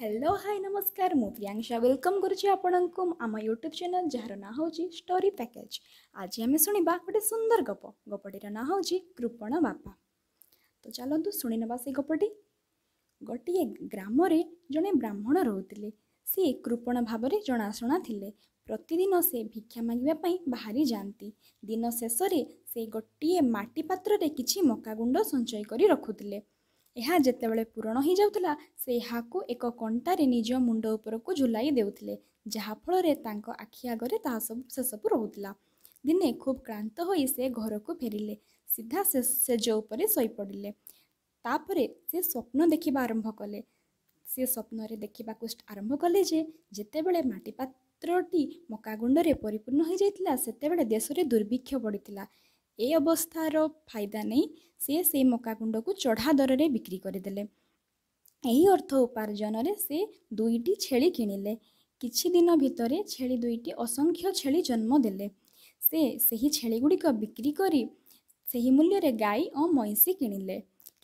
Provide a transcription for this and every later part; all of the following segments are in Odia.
ହ୍ୟାଲୋ ହାଇ ନମସ୍କାର ମୁଁ ପ୍ରିୟାଂଶା ୱେଲକମ୍ କରୁଛି ଆପଣଙ୍କୁ ଆମ ୟୁଟ୍ୟୁବ୍ ଚ୍ୟାନେଲ୍ ଯାହାର ନାଁ ହେଉଛି ଷ୍ଟୋରି ପ୍ୟାକେଜ୍ ଆଜି ଆମେ ଶୁଣିବା ଗୋଟେ ସୁନ୍ଦର ଗପ ଗପଟିର ନାଁ ହେଉଛି କୃପଣ ବାପା ତ ଚାଲନ୍ତୁ ଶୁଣିନେବା ସେଇ ଗପଟି ଗୋଟିଏ ଗ୍ରାମରେ ଜଣେ ବ୍ରାହ୍ମଣ ରହୁଥିଲେ ସେ କୃପଣ ଭାବରେ ଜଣାଶୁଣା ଥିଲେ ପ୍ରତିଦିନ ସେ ଭିକ୍ଷା ମାଗିବା ପାଇଁ ବାହାରି ଯାଆନ୍ତି ଦିନ ଶେଷରେ ସେ ଗୋଟିଏ ମାଟି ପାତ୍ରରେ କିଛି ମକା ଗୁଣ୍ଡ ସଞ୍ଚୟ କରି ରଖୁଥିଲେ ଏହା ଯେତେବେଳେ ପୂରଣ ହୋଇଯାଉଥିଲା ସେ ଏହାକୁ ଏକ କଣ୍ଟାରେ ନିଜ ମୁଣ୍ଡ ଉପରକୁ ଝୁଲାଇ ଦେଉଥିଲେ ଯାହାଫଳରେ ତାଙ୍କ ଆଖି ଆଗରେ ତାହା ସବୁ ସେସବୁ ରହୁଥିଲା ଦିନେ ଖୁବ୍ କ୍ଳାନ୍ତ ହୋଇ ସେ ଘରକୁ ଫେରିଲେ ସିଧା ସେ ସେଜ ଉପରେ ଶୋଇପଡ଼ିଲେ ତାପରେ ସେ ସ୍ୱପ୍ନ ଦେଖିବା ଆରମ୍ଭ କଲେ ସେ ସ୍ୱପ୍ନରେ ଦେଖିବାକୁ ଆରମ୍ଭ କଲେ ଯେ ଯେତେବେଳେ ମାଟି ପାତ୍ରଟି ମକା ଗୁଣ୍ଡରେ ପରିପୂର୍ଣ୍ଣ ହୋଇଯାଇଥିଲା ସେତେବେଳେ ଦେଶରେ ଦୁର୍ଭିକ୍ଷ ପଡ଼ିଥିଲା ଏଇ ଅବସ୍ଥାର ଫାଇଦା ନେଇ ସେ ସେଇ ମକାଗୁଣ୍ଡକୁ ଚଢ଼ା ଦରରେ ବିକ୍ରି କରିଦେଲେ ଏହି ଅର୍ଥ ଉପାର୍ଜନରେ ସେ ଦୁଇଟି ଛେଳି କିଣିଲେ କିଛି ଦିନ ଭିତରେ ଛେଳି ଦୁଇଟି ଅସଂଖ୍ୟ ଛେଳି ଜନ୍ମ ଦେଲେ ସେ ସେହି ଛେଳିଗୁଡ଼ିକ ବିକ୍ରି କରି ସେହି ମୂଲ୍ୟରେ ଗାଈ ଓ ମଇଁଷି କିଣିଲେ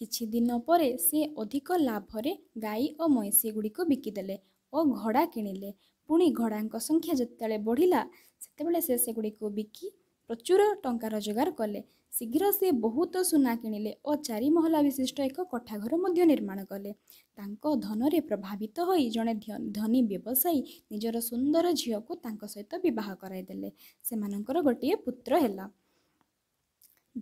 କିଛି ଦିନ ପରେ ସେ ଅଧିକ ଲାଭରେ ଗାଈ ଓ ମଇଁଷିଗୁଡ଼ିକୁ ବିକିଦେଲେ ଓ ଘୋଡ଼ା କିଣିଲେ ପୁଣି ଘୋଡ଼ାଙ୍କ ସଂଖ୍ୟା ଯେତେବେଳେ ବଢ଼ିଲା ସେତେବେଳେ ସେ ସେଗୁଡ଼ିକୁ ବିକି ପ୍ରଚୁର ଟଙ୍କା ରୋଜଗାର କଲେ ଶୀଘ୍ର ସେ ବହୁତ ସୁନା କିଣିଲେ ଓ ଚାରିମହଲା ବିଶିଷ୍ଟ ଏକ କୋଠାଘର ମଧ୍ୟ ନିର୍ମାଣ କଲେ ତାଙ୍କ ଧନରେ ପ୍ରଭାବିତ ହୋଇ ଜଣେ ଧନୀ ବ୍ୟବସାୟୀ ନିଜର ସୁନ୍ଦର ଝିଅକୁ ତାଙ୍କ ସହିତ ବିବାହ କରାଇଦେଲେ ସେମାନଙ୍କର ଗୋଟିଏ ପୁତ୍ର ହେଲା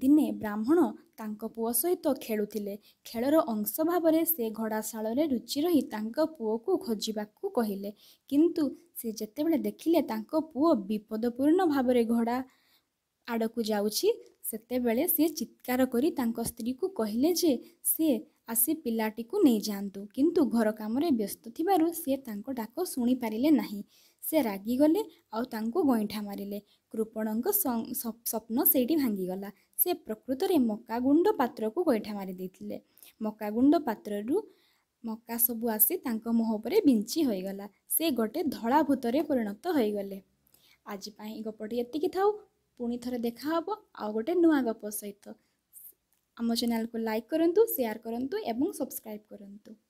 ଦିନେ ବ୍ରାହ୍ମଣ ତାଙ୍କ ପୁଅ ସହିତ ଖେଳୁଥିଲେ ଖେଳର ଅଂଶ ଭାବରେ ସେ ଘୋଡ଼ାଶାଳରେ ରୁଚି ରହି ତାଙ୍କ ପୁଅକୁ ଖୋଜିବାକୁ କହିଲେ କିନ୍ତୁ ସେ ଯେତେବେଳେ ଦେଖିଲେ ତାଙ୍କ ପୁଅ ବିପଦପୂର୍ଣ୍ଣ ଭାବରେ ଘୋଡ଼ା ଆଡ଼କୁ ଯାଉଛି ସେତେବେଳେ ସେ ଚିତ୍କାର କରି ତାଙ୍କ ସ୍ତ୍ରୀକୁ କହିଲେ ଯେ ସେ ଆସି ପିଲାଟିକୁ ନେଇଯାଆନ୍ତୁ କିନ୍ତୁ ଘର କାମରେ ବ୍ୟସ୍ତ ଥିବାରୁ ସେ ତାଙ୍କ ଡାକ ଶୁଣିପାରିଲେ ନାହିଁ ସେ ରାଗିଗଲେ ଆଉ ତାଙ୍କୁ ଗଇଁଠା ମାରିଲେ କୃପଣଙ୍କ ସ୍ୱପ୍ନ ସେଇଠି ଭାଙ୍ଗିଗଲା ସେ ପ୍ରକୃତରେ ମକାଗୁଣ୍ଡ ପାତ୍ରକୁ ଗଇଁଠା ମାରିଦେଇଥିଲେ ମକାଗୁଣ୍ଡ ପାତ୍ରରୁ ମକା ସବୁ ଆସି ତାଙ୍କ ମୁହଁ ଉପରେ ବିଞ୍ଚି ହୋଇଗଲା ସେ ଗୋଟେ ଧଳା ଭୂତରେ ପରିଣତ ହୋଇଗଲେ ଆଜି ପାଇଁ ଗପଟି ଏତିକି ଥାଉ ପୁଣି ଥରେ ହେବ ଆଉ ଗୋଟେ ନୂଆ ଗପ ସହିତ ଆମ ଚ୍ୟାନେଲ୍କୁ ଲାଇକ୍ କରନ୍ତୁ ସେୟାର୍ କରନ୍ତୁ ଏବଂ ସବସ୍କ୍ରାଇବ୍ କରନ୍ତୁ